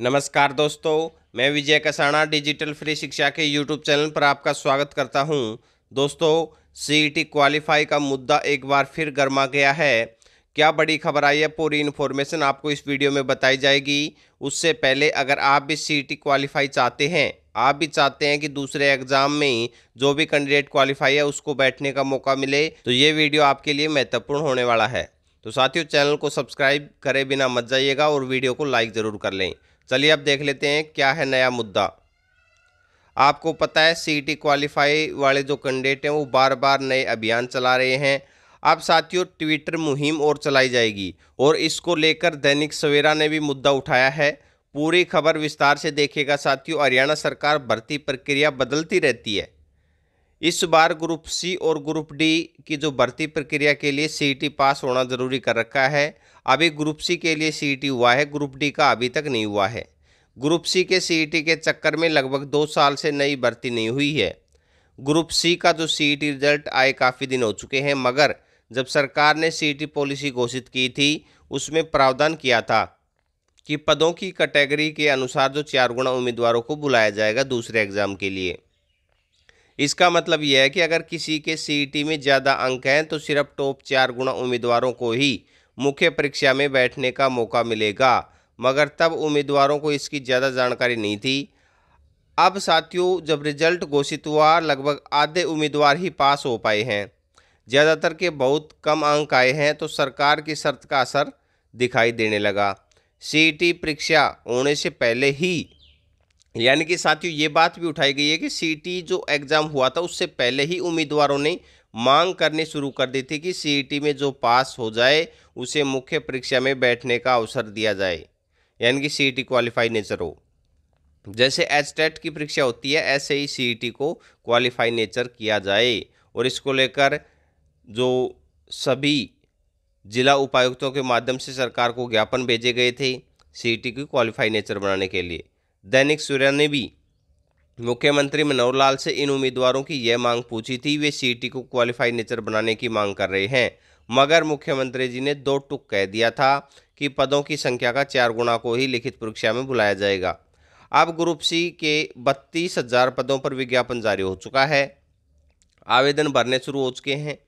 नमस्कार दोस्तों मैं विजय कसाणा डिजिटल फ्री शिक्षा के यूट्यूब चैनल पर आपका स्वागत करता हूं दोस्तों सीईटी क्वालिफाई e का मुद्दा एक बार फिर गर्मा गया है क्या बड़ी खबर आई है पूरी इन्फॉर्मेशन आपको इस वीडियो में बताई जाएगी उससे पहले अगर आप भी सीईटी क्वालिफाई e चाहते हैं आप भी चाहते हैं कि दूसरे एग्जाम में जो भी कैंडिडेट क्वालिफाई है उसको बैठने का मौका मिले तो ये वीडियो आपके लिए महत्वपूर्ण होने वाला है तो साथियों चैनल को सब्सक्राइब करें बिना मत जाइएगा और वीडियो को लाइक ज़रूर कर लें चलिए अब देख लेते हैं क्या है नया मुद्दा आपको पता है सी टी क्वालिफाई वाले जो कैंडिडेट हैं वो बार बार नए अभियान चला रहे हैं अब साथियों ट्विटर मुहिम और चलाई जाएगी और इसको लेकर दैनिक सवेरा ने भी मुद्दा उठाया है पूरी खबर विस्तार से देखेगा साथियों हरियाणा सरकार भर्ती प्रक्रिया बदलती रहती है इस बार ग्रुप सी और ग्रुप डी की जो भर्ती प्रक्रिया के लिए सीईटी e पास होना ज़रूरी कर रखा है अभी ग्रुप सी के लिए सीईटी e हुआ है ग्रुप डी का अभी तक नहीं हुआ है ग्रुप सी के सीईटी e के चक्कर में लगभग दो साल से नई भर्ती नहीं हुई है ग्रुप सी का जो सीईटी रिजल्ट आए काफ़ी दिन हो चुके हैं मगर जब सरकार ने सीईटी पॉलिसी घोषित की थी उसमें प्रावधान किया था कि पदों की कैटेगरी के अनुसार जो चार गुणा उम्मीदवारों को बुलाया जाएगा दूसरे एग्ज़ाम के लिए इसका मतलब यह है कि अगर किसी के सीईटी e में ज़्यादा अंक हैं तो सिर्फ टॉप चार गुणा उम्मीदवारों को ही मुख्य परीक्षा में बैठने का मौका मिलेगा मगर तब उम्मीदवारों को इसकी ज़्यादा जानकारी नहीं थी अब साथियों जब रिजल्ट घोषित हुआ लगभग आधे उम्मीदवार ही पास हो पाए हैं ज़्यादातर के बहुत कम अंक आए हैं तो सरकार की शर्त का असर दिखाई देने लगा सी e परीक्षा होने से पहले ही यानी कि साथियों ये बात भी उठाई गई है कि सीटी e जो एग्ज़ाम हुआ था उससे पहले ही उम्मीदवारों ने मांग करनी शुरू कर दी थी कि सीईटी e में जो पास हो जाए उसे मुख्य परीक्षा में बैठने का अवसर दिया जाए यानी कि ई क्वालिफाई नेचर हो जैसे एच e की परीक्षा होती है ऐसे ही सीईटी को क्वालिफाई नेचर किया जाए और इसको लेकर जो सभी जिला उपायुक्तों के माध्यम से सरकार को ज्ञापन भेजे गए थे सी की क्वालिफाई नेचर बनाने के लिए दैनिक सूर्य ने भी मुख्यमंत्री मनोहर लाल से इन उम्मीदवारों की यह मांग पूछी थी वे सीटी को क्वालिफाइड नेचर बनाने की मांग कर रहे हैं मगर मुख्यमंत्री जी ने दो टुक कह दिया था कि पदों की संख्या का चार गुणा को ही लिखित परीक्षा में बुलाया जाएगा अब ग्रुप सी के बत्तीस हजार पदों पर विज्ञापन जारी हो चुका है आवेदन भरने शुरू हो चुके हैं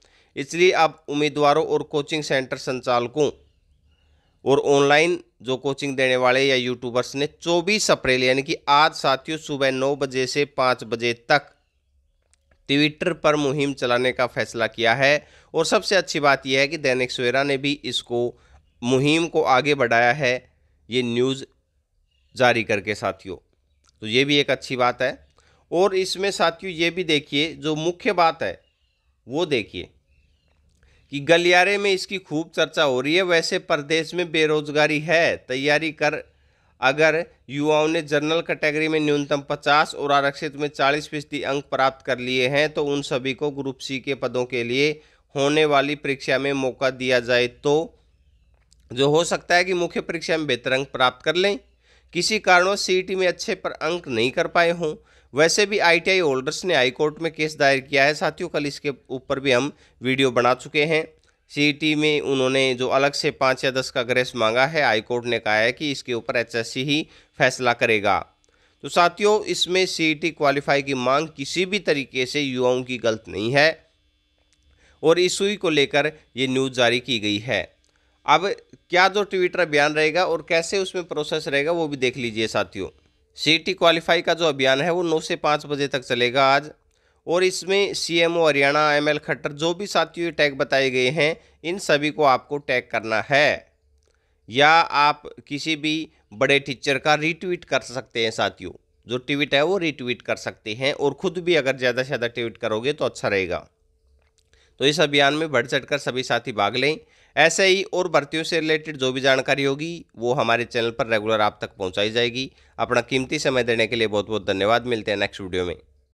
इसलिए अब उम्मीदवारों और कोचिंग सेंटर संचालकों और ऑनलाइन जो कोचिंग देने वाले या यूट्यूबर्स ने 24 अप्रैल यानी कि आज साथियों सुबह नौ बजे से पाँच बजे तक ट्विटर पर मुहिम चलाने का फैसला किया है और सबसे अच्छी बात यह है कि दैनिक सवेरा ने भी इसको मुहिम को आगे बढ़ाया है ये न्यूज़ जारी करके साथियों तो ये भी एक अच्छी बात है और इसमें साथियों ये भी देखिए जो मुख्य बात है वो देखिए कि गलियारे में इसकी खूब चर्चा हो रही है वैसे प्रदेश में बेरोजगारी है तैयारी कर अगर युवाओं ने जनरल कैटेगरी में न्यूनतम 50 और आरक्षित में 40 फीसदी अंक प्राप्त कर लिए हैं तो उन सभी को ग्रुप सी के पदों के लिए होने वाली परीक्षा में मौका दिया जाए तो जो हो सकता है कि मुख्य परीक्षा में बेहतर अंक प्राप्त कर लें किसी कारणों सी में अच्छे पर अंक नहीं कर पाए हों वैसे भी आईटीआई होल्डर्स ने हाईकोर्ट में केस दायर किया है साथियों कल इसके ऊपर भी हम वीडियो बना चुके हैं सी e में उन्होंने जो अलग से पाँच या दस का ग्रेस मांगा है हाईकोर्ट ने कहा है कि इसके ऊपर एच ही फैसला करेगा तो साथियों इसमें सीईटी क्वालिफाई e की मांग किसी भी तरीके से युवाओं की गलत नहीं है और इस को लेकर ये न्यूज़ जारी की गई है अब क्या जो ट्विटर बयान रहेगा और कैसे उसमें प्रोसेस रहेगा वो भी देख लीजिए साथियों सीटी क्वालिफाई का जो अभियान है वो नौ से पाँच बजे तक चलेगा आज और इसमें सीएमओ हरियाणा एमएल खट्टर जो भी साथियों टैग बताए गए हैं इन सभी को आपको टैग करना है या आप किसी भी बड़े टीचर का रीट्वीट कर सकते हैं साथियों जो ट्वीट है वो रीट्वीट कर सकते हैं और ख़ुद भी अगर ज़्यादा से ज़्यादा ट्वीट करोगे तो अच्छा रहेगा तो इस अभियान में बढ़ चढ़ सभी साथी भाग लें ऐसे ही और भर्तियों से रिलेटेड जो भी जानकारी होगी वो हमारे चैनल पर रेगुलर आप तक पहुंचाई जाएगी अपना कीमती समय देने के लिए बहुत बहुत धन्यवाद मिलते हैं नेक्स्ट वीडियो में